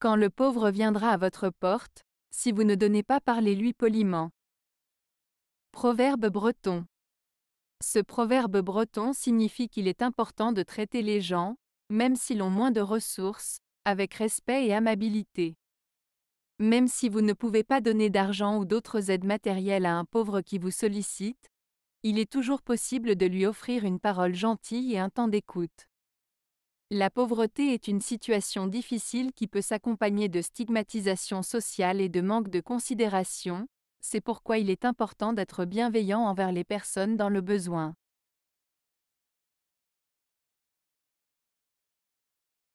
Quand le pauvre viendra à votre porte, si vous ne donnez pas parlez-lui poliment. Proverbe breton. Ce proverbe breton signifie qu'il est important de traiter les gens, même s'ils ont moins de ressources, avec respect et amabilité. Même si vous ne pouvez pas donner d'argent ou d'autres aides matérielles à un pauvre qui vous sollicite, il est toujours possible de lui offrir une parole gentille et un temps d'écoute. La pauvreté est une situation difficile qui peut s'accompagner de stigmatisation sociale et de manque de considération, c'est pourquoi il est important d'être bienveillant envers les personnes dans le besoin.